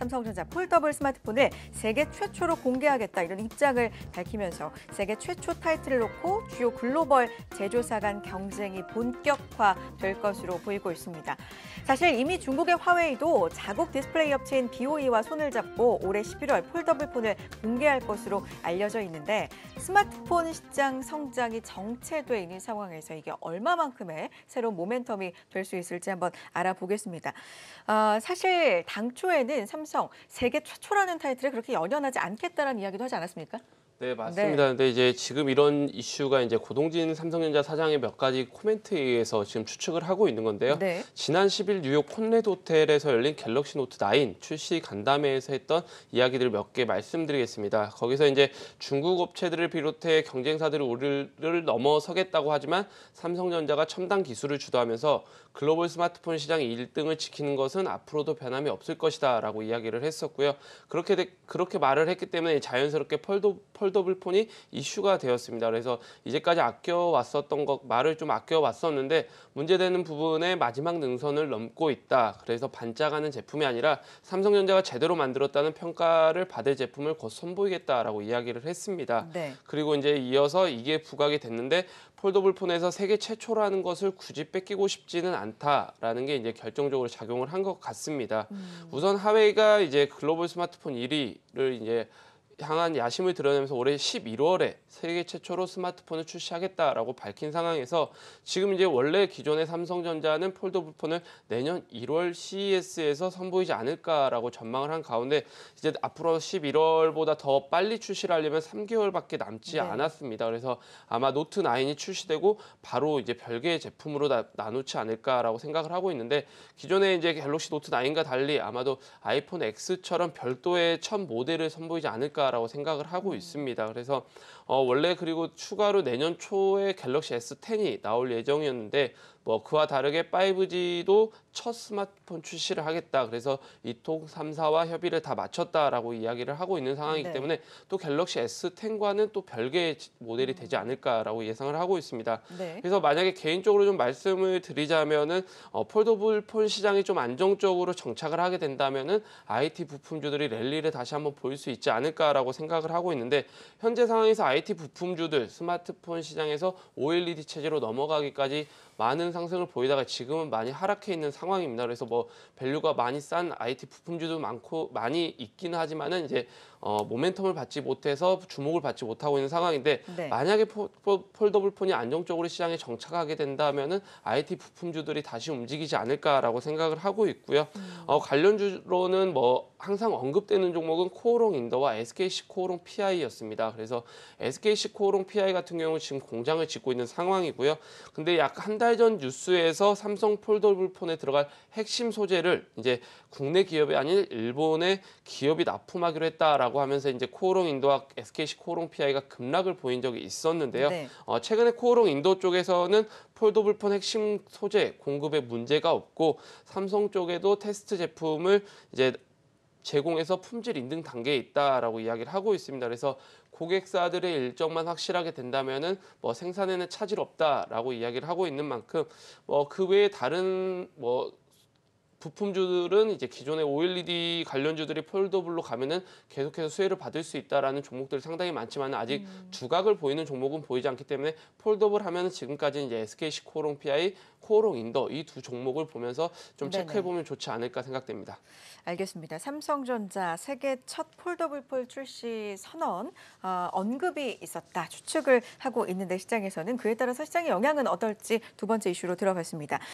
삼성전자 폴더블 스마트폰을 세계 최초로 공개하겠다 이런 입장을 밝히면서 세계 최초 타이틀을 놓고 주요 글로벌 제조사 간 경쟁이 본격화될 것으로 보이고 있습니다. 사실 이미 중국의 화웨이도 자국 디스플레이 업체인 BOE와 손을 잡고 올해 11월 폴더블폰을 공개할 것으로 알려져 있는데 스마트폰 시장 성장이 정체돼 있는 상황에서 이게 얼마만큼의 새로운 모멘텀이 될 수 있을지 한번 알아보겠습니다. 어, 사실 당초에는 삼성 삼성 세계 최초라는 타이틀에 그렇게 연연하지 않겠다는 이야기도 하지 않았습니까? 네, 네 맞습니다. 네. 근데 이제 지금 이런 이슈가 이제 고동진 삼성전자 사장의 몇 가지 코멘트에 의해서 지금 추측을 하고 있는 건데요. 네. 지난 10일 뉴욕 콘레드 호텔에서 열린 갤럭시 노트 9 출시 간담회에서 했던 이야기들을 몇 개 말씀드리겠습니다. 거기서 이제 중국 업체들을 비롯해 경쟁사들을 우리를 넘어서겠다고 하지만 삼성전자가 첨단 기술을 주도하면서 글로벌 스마트폰 시장 1등을 지키는 것은 앞으로도 변함이 없을 것이다라고 이야기를 했었고요. 그렇게 그렇게 말을 했기 때문에 자연스럽게 펄도 펄 더블 더블 폰이 이슈가 되었습니다. 그래서 이제까지 아껴왔었던 것 말을 좀 아껴왔었는데 문제되는 부분의 마지막 능선을 넘고 있다. 그래서 반짝하는 제품이 아니라 삼성전자가 제대로 만들었다는 평가를 받을 제품을 곧 선보이겠다라고 이야기를 했습니다. 네. 그리고 이제 이어서 이게 부각이 됐는데 폴더블 폰에서 세계 최초라는 것을 굳이 뺏기고 싶지는 않다라는 게 이제 결정적으로 작용을 한 것 같습니다. 음. 우선 하웨이가 이제 글로벌 스마트폰 1위를 이제 향한 야심을 드러내면서 올해 11월에 세계 최초로 스마트폰을 출시하겠다라고 밝힌 상황에서 지금 이제 원래 기존의 삼성전자는 폴더블폰을 내년 1월 CES에서 선보이지 않을까라고 전망을 한 가운데 이제 앞으로 11월보다 더 빨리 출시를 하려면 3개월밖에 남지 네. 않았습니다. 그래서 아마 노트 9이 출시되고 바로 이제 별개의 제품으로 나, 나누지 않을까라고 생각을 하고 있는데 기존에 이제 갤럭시 노트 9과 달리 아마도 아이폰 X처럼 별도의 첫 모델을 선보이지 않을까 않을라고 생각을 하고 음. 있습니다. 그래서 어, 원래 그리고 추가로 내년 초에 갤럭시 S10이 나올 예정이었는데 뭐 그와 다르게 5G도 첫 스마트폰 출시를 하겠다. 그래서 이통 3사와 협의를 다 마쳤다라고 이야기를 하고 있는 상황이기 네. 때문에 또 갤럭시 S10과는 또 별개의 모델이 되지 않을까라고 예상을 하고 있습니다. 네. 그래서 만약에 개인적으로 좀 말씀을 드리자면은 어, 폴더블 폰 시장이 좀 안정적으로 정착을 하게 된다면은 IT 부품주들이 랠리를 다시 한번 보일 수 있지 않을까라고 생각을 하고 있는데 현재 상황에서 IT 부품주들 스마트폰 시장에서 OLED 체제로 넘어가기까지 많은 많은 상승을 보이다가 지금은 많이 하락해 있는 상황입니다. 그래서 뭐 밸류가 많이 싼 IT 부품주도 많고 많이 있기는 하지만은 이제 어, 모멘텀을 받지 못해서 주목을 받지 못하고 있는 상황인데 네. 만약에 폴더블 폰이 안정적으로 시장에 정착하게 된다면은 IT 부품주들이 다시 움직이지 않을까라고 생각을 하고 있고요. 음. 어, 관련주로는 뭐 항상 언급되는 종목은 코오롱 인더와 SKC 코오롱 PI였습니다. 그래서 SKC 코오롱 PI 같은 경우 는 지금 공장을 짓고 있는 상황이고요. 근데 약 한 달 전 뉴스에서 삼성 폴더블폰에 들어갈 핵심 소재를 이제 국내 기업이 아닌 일본의 기업이 납품하기로 했다라고 하면서 이제 코오롱 인더와 SKC 코오롱 PI가 급락을 보인 적이 있었는데요. 네. 어, 최근에 코오롱 인더 쪽에서는 폴더블폰 핵심 소재 공급에 문제가 없고 삼성 쪽에도 테스트 제품을 이제 제공에서 품질 인증 단계에 있다라고 이야기를 하고 있습니다. 그래서 고객사들의 일정만 확실하게 된다면은 뭐 생산에는 차질 없다라고 이야기를 하고 있는 만큼 뭐 그 외에 다른 뭐 부품주들은 이제 기존의 OLED 관련주들이 폴더블로 가면은 계속해서 수혜를 받을 수 있다라는 종목들이 상당히 많지만 아직 음. 주각을 보이는 종목은 보이지 않기 때문에 폴더블 하면 지금까지 이제 SKC 코오롱 PI, 코오롱 인더 이 두 종목을 보면서 좀 네네. 체크해보면 좋지 않을까 생각됩니다. 알겠습니다. 삼성전자 세계 첫 폴더블 폴 출시 선언 어, 언급이 있었다 추측을 하고 있는데 시장에서는 그에 따라서 시장의 영향은 어떨지 두 번째 이슈로 들어갔습니다.